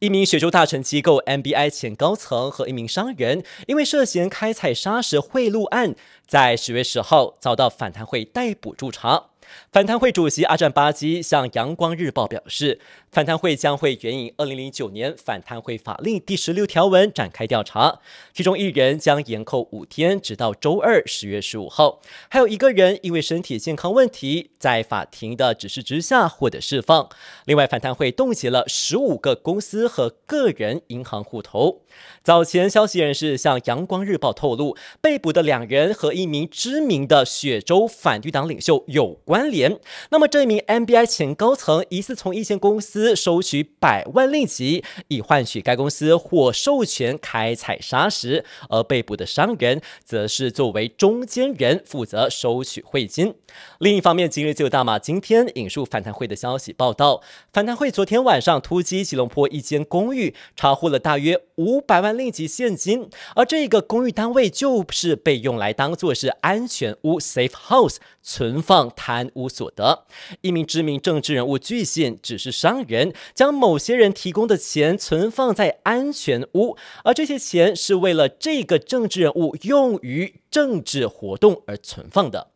一名雪州大臣机构 MBI 前高层和一名商人，因为涉嫌开采砂石贿赂案，在十月十号遭到反贪会逮捕驻查。反贪会主席阿占巴基向《阳光日报》表示。反贪会将会援引二零零九年反贪会法令第十六条文展开调查，其中一人将延扣五天，直到周二十月十五号。还有一个人因为身体健康问题，在法庭的指示之下获得释放。另外，反贪会冻结了十五个公司和个人银行户头。早前，消息人士向《阳光日报》透露，被捕的两人和一名知名的雪州反对党领袖有关联。那么，这名 MBI 前高层疑似从一间公司。收取百万令吉，以换取该公司获授权开采砂石，而被捕的商人则是作为中间人负责收取汇金。另一方面，今日就大马今天引述反贪会的消息报道，反贪会昨天晚上突击吉隆坡一间公寓，查获了大约五百万令吉现金，而这个公寓单位就是被用来当做是安全屋 （safe house） 存放贪污所得。一名知名政治人物据信只是商人。人将某些人提供的钱存放在安全屋，而这些钱是为了这个政治人物用于政治活动而存放的。